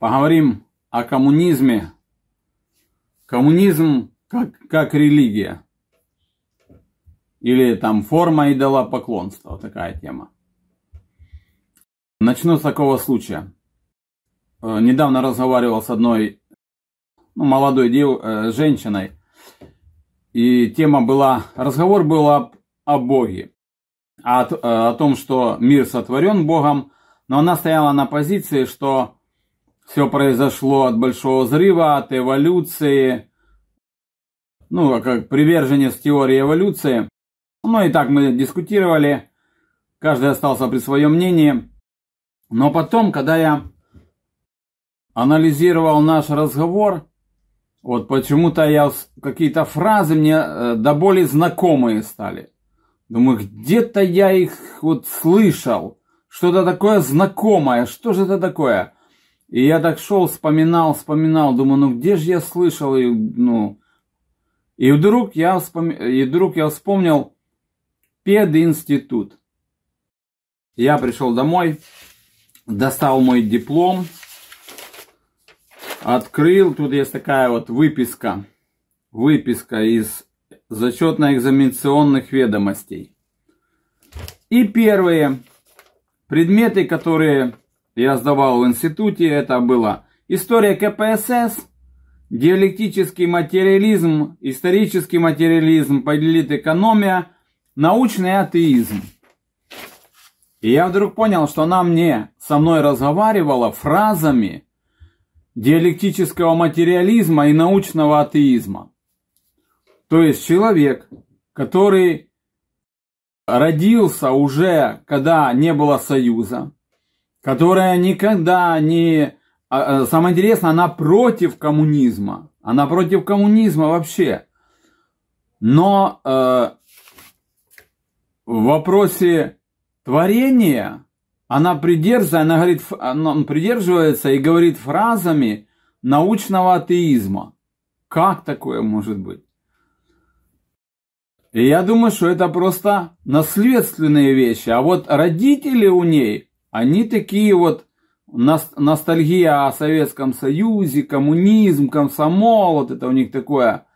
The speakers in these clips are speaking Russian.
Поговорим о коммунизме. Коммунизм как, как религия. Или там форма идолопоклонства. Вот такая тема. Начну с такого случая. Э, недавно разговаривал с одной ну, молодой дев, э, женщиной. И тема была, разговор был об, о Боге. О, э, о том, что мир сотворен Богом. Но она стояла на позиции, что все произошло от большого взрыва, от эволюции. Ну, а как приверженец теории эволюции. Ну и так мы дискутировали. Каждый остался при своем мнении. Но потом, когда я анализировал наш разговор, вот почему-то я какие-то фразы мне э, до боли знакомые стали. Думаю, где-то я их вот слышал. Что-то такое знакомое. Что же это такое? И я так шел, вспоминал, вспоминал, думаю, ну где же я слышал, и, ну... И вдруг я, вспом... и вдруг я вспомнил пединститут. Я пришел домой, достал мой диплом, открыл, тут есть такая вот выписка, выписка из зачетно-экзаменационных ведомостей. И первые предметы, которые я сдавал в институте, это была история КПСС, диалектический материализм, исторический материализм, политэкономия, научный атеизм. И я вдруг понял, что она мне со мной разговаривала фразами диалектического материализма и научного атеизма. То есть человек, который родился уже, когда не было союза, которая никогда не... А, а, самое интересное, она против коммунизма. Она против коммунизма вообще. Но э, в вопросе творения она придерживается, она, говорит, она ну, придерживается и говорит фразами научного атеизма. Как такое может быть? И я думаю, что это просто наследственные вещи. А вот родители у ней – они такие вот ностальгия о Советском Союзе, коммунизм, комсомол, вот это у них такое.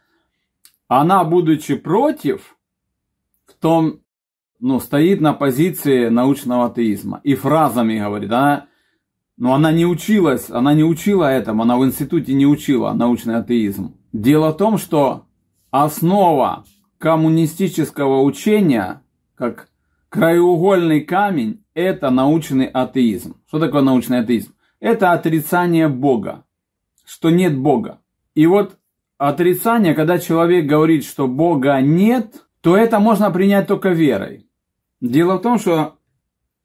Она, будучи против, в том, ну, стоит на позиции научного атеизма и фразами говорит, она, но она не училась, она не учила этому, она в институте не учила научный атеизм. Дело в том, что основа коммунистического учения, как краеугольный камень, это научный атеизм. Что такое научный атеизм? Это отрицание Бога, что нет Бога. И вот отрицание, когда человек говорит, что Бога нет, то это можно принять только верой. Дело в том, что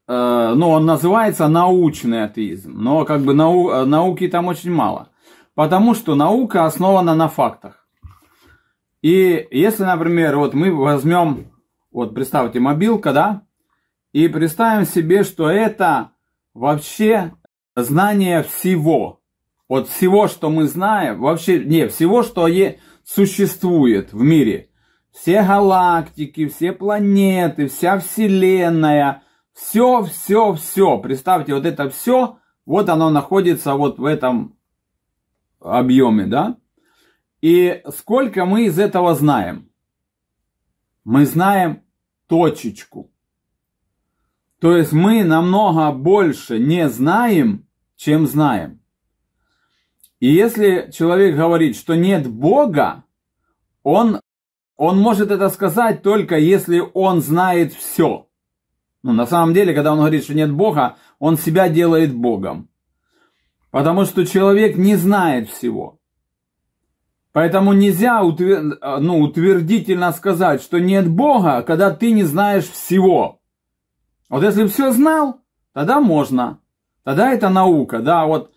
э, ну, он называется научный атеизм, но как бы нау, э, науки там очень мало, потому что наука основана на фактах. И если, например, вот мы возьмем, вот представьте, мобилка, да, и представим себе, что это вообще знание всего. Вот всего, что мы знаем, вообще, не, всего, что е, существует в мире. Все галактики, все планеты, вся Вселенная, все, все, все. Представьте, вот это все, вот оно находится вот в этом объеме, да? И сколько мы из этого знаем? Мы знаем точечку. То есть мы намного больше не знаем, чем знаем. И если человек говорит, что нет Бога, он, он может это сказать только если он знает все. Ну, на самом деле, когда он говорит, что нет Бога, он себя делает Богом. Потому что человек не знает всего. Поэтому нельзя утвер... ну, утвердительно сказать, что нет Бога, когда ты не знаешь всего. А вот если бы все знал, тогда можно. Тогда это наука, да, вот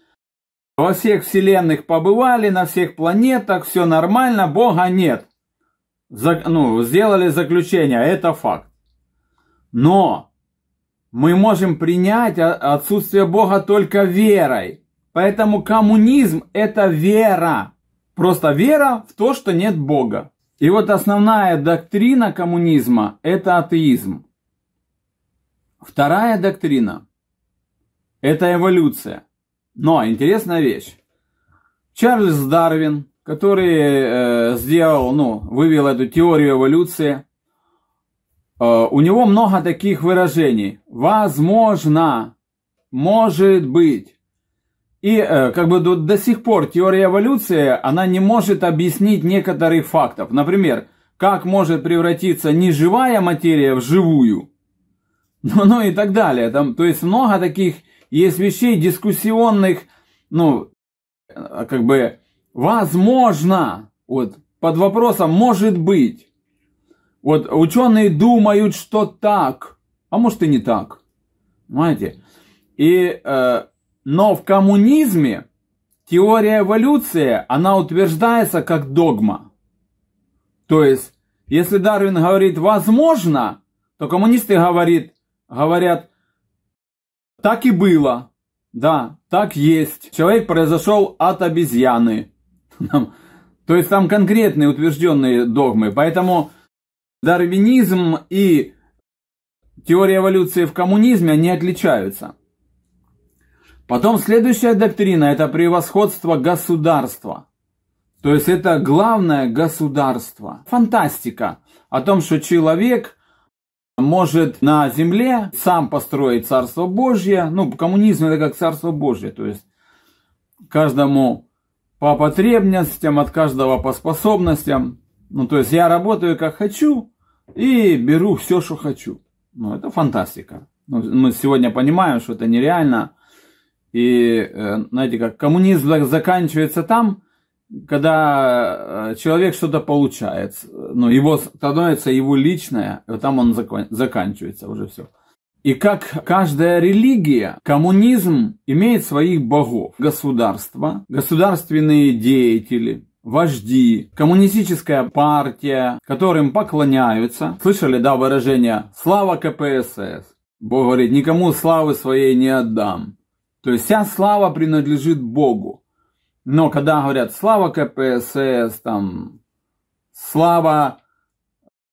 во всех вселенных побывали, на всех планетах, все нормально, Бога нет. За, ну, сделали заключение, а это факт. Но мы можем принять отсутствие Бога только верой. Поэтому коммунизм – это вера. Просто вера в то, что нет Бога. И вот основная доктрина коммунизма – это атеизм. Вторая доктрина – это эволюция. Но интересная вещь. Чарльз Дарвин, который э, сделал, ну, вывел эту теорию эволюции, э, у него много таких выражений. Возможно, может быть. И э, как бы до, до сих пор теория эволюции, она не может объяснить некоторых фактов. Например, как может превратиться неживая материя в живую – ну, ну и так далее. Там, то есть много таких есть вещей дискуссионных, ну, э, как бы, возможно, вот, под вопросом может быть. Вот ученые думают, что так, а может и не так. Понимаете? И, э, но в коммунизме теория эволюции, она утверждается как догма. То есть, если Дарвин говорит «возможно», то коммунисты говорят говорят, так и было, да, так есть. Человек произошел от обезьяны. Хм. То есть там конкретные утвержденные догмы. Поэтому дарвинизм и теория эволюции в коммунизме, они отличаются. Потом следующая доктрина – это превосходство государства. То есть это главное государство. Фантастика о том, что человек – может на земле сам построить Царство Божье. Ну, коммунизм это как Царство Божье, то есть каждому по потребностям, от каждого по способностям. Ну, то есть я работаю как хочу и беру все, что хочу. Ну, это фантастика. Ну, мы сегодня понимаем, что это нереально. И, э, знаете, как коммунизм заканчивается там, когда э, человек что-то получает, ну, его становится его личное, вот там он закон, заканчивается уже все. И как каждая религия, коммунизм имеет своих богов. Государство, государственные деятели, вожди, коммунистическая партия, которым поклоняются. Слышали, да, выражение «слава КПСС»? Бог говорит, никому славы своей не отдам. То есть вся слава принадлежит Богу. Но когда говорят слава КПСС, там, слава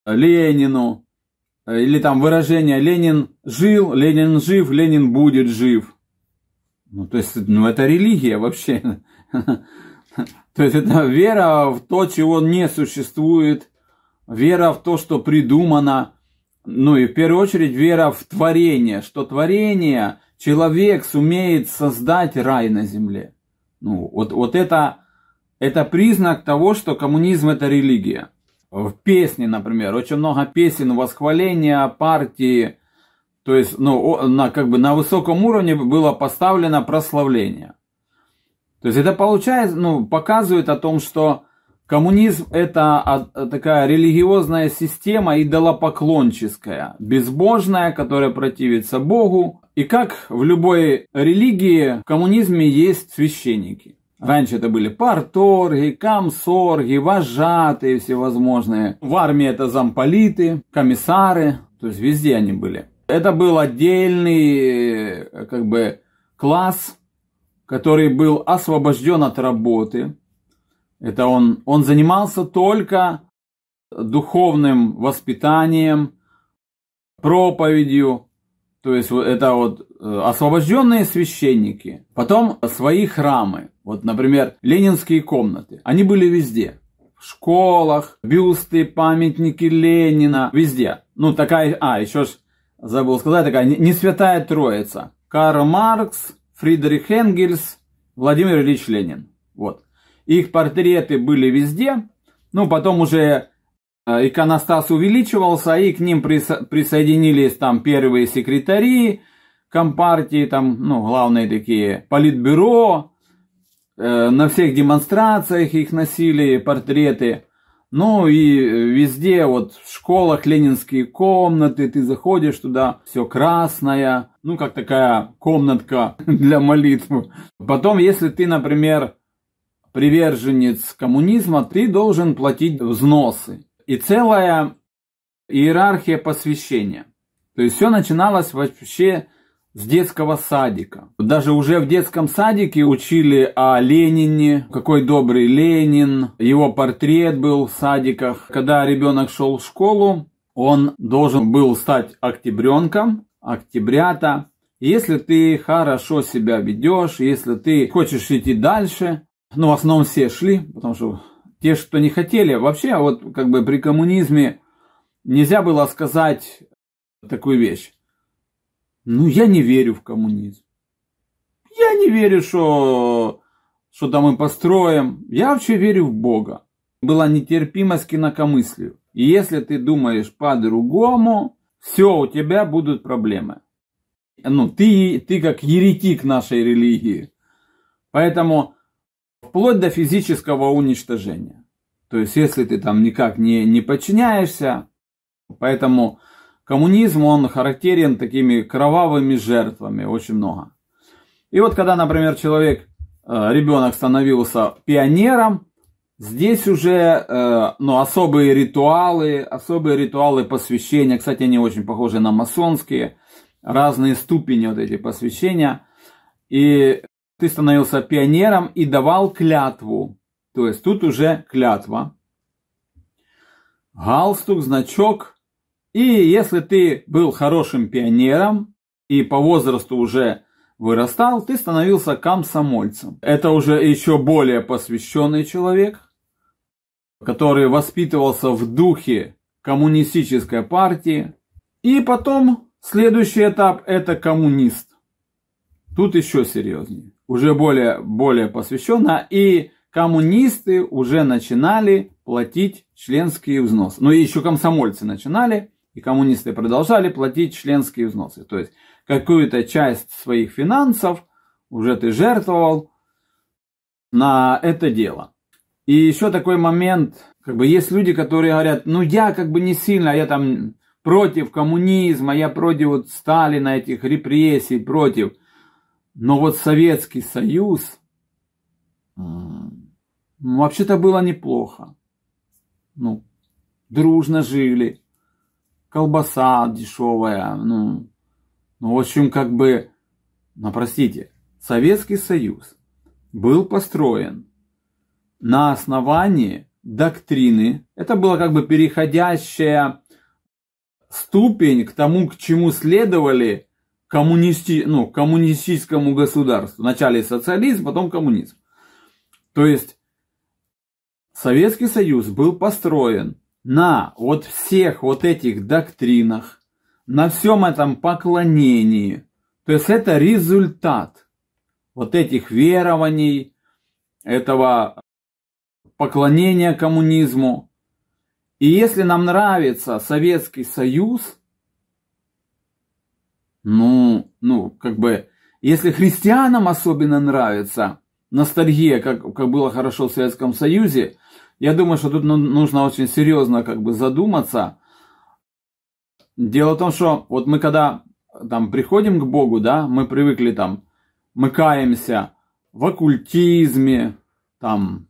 Ленину, э, или там выражение Ленин жил, Ленин жив, Ленин будет жив. Ну, то есть, ну, это религия вообще. То есть, это вера в то, чего не существует, вера в то, что придумано, ну и в первую очередь вера в творение, что творение человек сумеет создать рай на земле. Ну, вот, вот это, это признак того, что коммунизм это религия. В песне, например, очень много песен восхваления партии, то есть ну, на, как бы на высоком уровне было поставлено прославление. То есть это получается, ну, показывает о том, что Коммунизм – это такая религиозная система идолопоклонческая, безбожная, которая противится Богу. И как в любой религии, в коммунизме есть священники. Раньше это были парторги, камсорги, вожатые всевозможные. В армии это замполиты, комиссары, то есть везде они были. Это был отдельный э, как бы класс, который был освобожден от работы – это он, он занимался только духовным воспитанием, проповедью. То есть это вот э, освобожденные священники. Потом свои храмы. Вот, например, ленинские комнаты. Они были везде. В школах, бюсты, памятники Ленина. Везде. Ну, такая... А, еще ж забыл сказать, такая не святая троица. Карл Маркс, Фридрих Энгельс, Владимир Ильич Ленин. Вот их портреты были везде. Ну, потом уже э, иконостас увеличивался, и к ним присо- присоединились там первые секретари компартии, там, ну, главные такие, политбюро, э, на всех демонстрациях их носили портреты. Ну и э, везде, вот в школах ленинские комнаты, ты заходишь туда, все красное, ну как такая комнатка для молитвы. Потом, если ты, например, приверженец коммунизма, ты должен платить взносы. И целая иерархия посвящения. То есть все начиналось вообще с детского садика. Даже уже в детском садике учили о Ленине, какой добрый Ленин, его портрет был в садиках. Когда ребенок шел в школу, он должен был стать октябренком, октябрята. Если ты хорошо себя ведешь, если ты хочешь идти дальше, ну, в основном все шли, потому что те, что не хотели. Вообще, а вот как бы при коммунизме нельзя было сказать такую вещь. Ну, я не верю в коммунизм. Я не верю, что что-то мы построим. Я вообще верю в Бога. Была нетерпимость к инакомыслию. И если ты думаешь по-другому, все, у тебя будут проблемы. Ну, ты, ты как еретик нашей религии. Поэтому вплоть до физического уничтожения. То есть, если ты там никак не, не подчиняешься, поэтому коммунизм, он характерен такими кровавыми жертвами, очень много. И вот когда, например, человек, э, ребенок становился пионером, здесь уже э, ну, особые ритуалы, особые ритуалы посвящения, кстати, они очень похожи на масонские, разные ступени вот эти посвящения. И ты становился пионером и давал клятву. То есть тут уже клятва. Галстук, значок. И если ты был хорошим пионером и по возрасту уже вырастал, ты становился комсомольцем. Это уже еще более посвященный человек, который воспитывался в духе коммунистической партии. И потом следующий этап – это коммунист. Тут еще серьезнее уже более, более посвященно, и коммунисты уже начинали платить членские взносы. Ну и еще комсомольцы начинали, и коммунисты продолжали платить членские взносы. То есть какую-то часть своих финансов уже ты жертвовал на это дело. И еще такой момент, как бы есть люди, которые говорят, ну я как бы не сильно, а я там против коммунизма, я против вот Сталина, этих репрессий, против. Но вот Советский Союз ну, вообще-то было неплохо. Ну, дружно жили. Колбаса дешевая. Ну, ну, в общем, как бы, ну, простите, Советский Союз был построен на основании доктрины. Это было как бы переходящая ступень к тому, к чему следовали коммунисти, ну, коммунистическому государству. Вначале социализм, потом коммунизм. То есть Советский Союз был построен на вот всех вот этих доктринах, на всем этом поклонении. То есть это результат вот этих верований, этого поклонения коммунизму. И если нам нравится Советский Союз – ну, ну, как бы, если христианам особенно нравится ностальгия, как, как было хорошо в Советском Союзе, я думаю, что тут нужно очень серьезно как бы задуматься. Дело в том, что вот мы когда там приходим к Богу, да, мы привыкли там, мы каемся в оккультизме, там,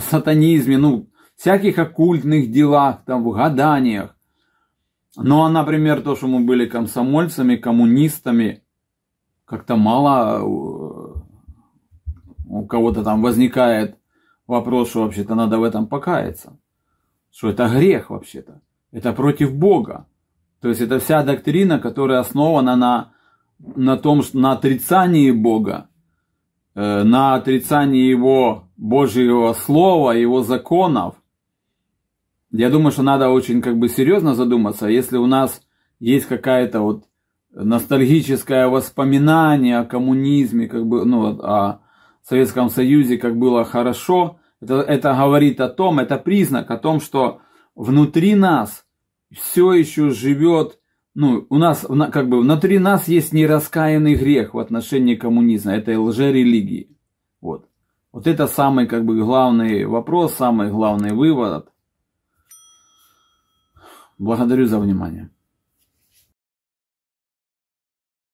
сатанизме, ну, всяких оккультных делах, там, в гаданиях. Ну а, например, то, что мы были комсомольцами, коммунистами, как-то мало э, у кого-то там возникает вопрос, что вообще-то надо в этом покаяться. Что это грех вообще-то. Это против Бога. То есть это вся доктрина, которая основана на, на том, что на отрицании Бога, э, на отрицании Его Божьего Слова, Его законов – я думаю, что надо очень как бы серьезно задуматься, а если у нас есть какая-то вот ностальгическое воспоминание о коммунизме, как бы, ну, о Советском Союзе, как было хорошо, это, это говорит о том, это признак о том, что внутри нас все еще живет, ну, у нас, как бы, внутри нас есть нераскаянный грех в отношении коммунизма, этой лжерелигии. Вот. Вот это самый, как бы, главный вопрос, самый главный вывод – Благодарю за внимание.